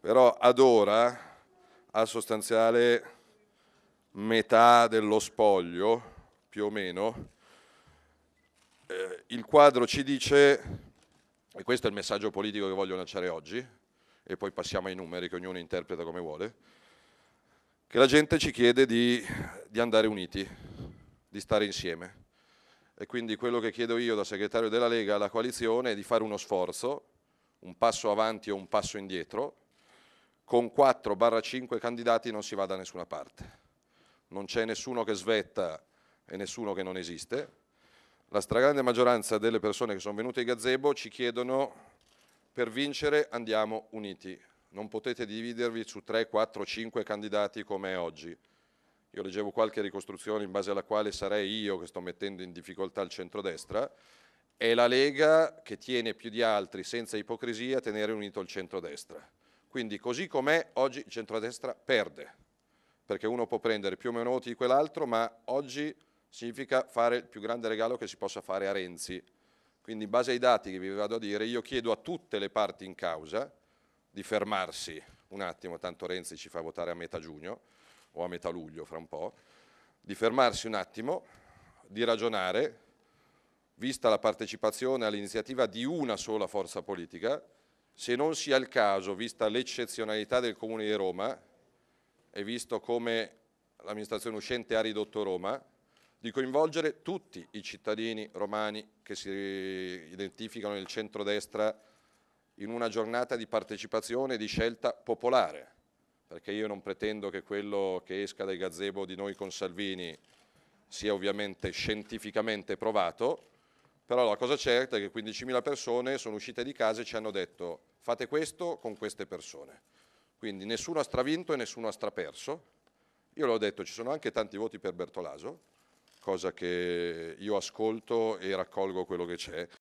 però ad ora ha sostanziale metà dello spoglio, più o meno, eh, il quadro ci dice, e questo è il messaggio politico che voglio lanciare oggi, e poi passiamo ai numeri che ognuno interpreta come vuole, che la gente ci chiede di, di andare uniti, di stare insieme. E quindi quello che chiedo io da segretario della Lega alla coalizione è di fare uno sforzo un passo avanti o un passo indietro, con 4-5 barra candidati non si va da nessuna parte. Non c'è nessuno che svetta e nessuno che non esiste. La stragrande maggioranza delle persone che sono venute ai gazebo ci chiedono per vincere andiamo uniti, non potete dividervi su 3, 4, 5 candidati come è oggi. Io leggevo qualche ricostruzione in base alla quale sarei io che sto mettendo in difficoltà il centrodestra, è la Lega che tiene più di altri, senza ipocrisia, a tenere unito il centrodestra. Quindi così com'è, oggi il centrodestra perde, perché uno può prendere più o meno voti di quell'altro, ma oggi significa fare il più grande regalo che si possa fare a Renzi. Quindi in base ai dati che vi vado a dire, io chiedo a tutte le parti in causa di fermarsi un attimo, tanto Renzi ci fa votare a metà giugno o a metà luglio fra un po', di fermarsi un attimo, di ragionare, vista la partecipazione all'iniziativa di una sola forza politica, se non sia il caso, vista l'eccezionalità del Comune di Roma e visto come l'amministrazione uscente ha ridotto Roma, di coinvolgere tutti i cittadini romani che si identificano nel centrodestra in una giornata di partecipazione e di scelta popolare, perché io non pretendo che quello che esca dai gazebo di noi con Salvini sia ovviamente scientificamente provato, però la cosa certa è che 15.000 persone sono uscite di casa e ci hanno detto fate questo con queste persone. Quindi nessuno ha stravinto e nessuno ha straperso. Io l'ho detto, ci sono anche tanti voti per Bertolaso, cosa che io ascolto e raccolgo quello che c'è.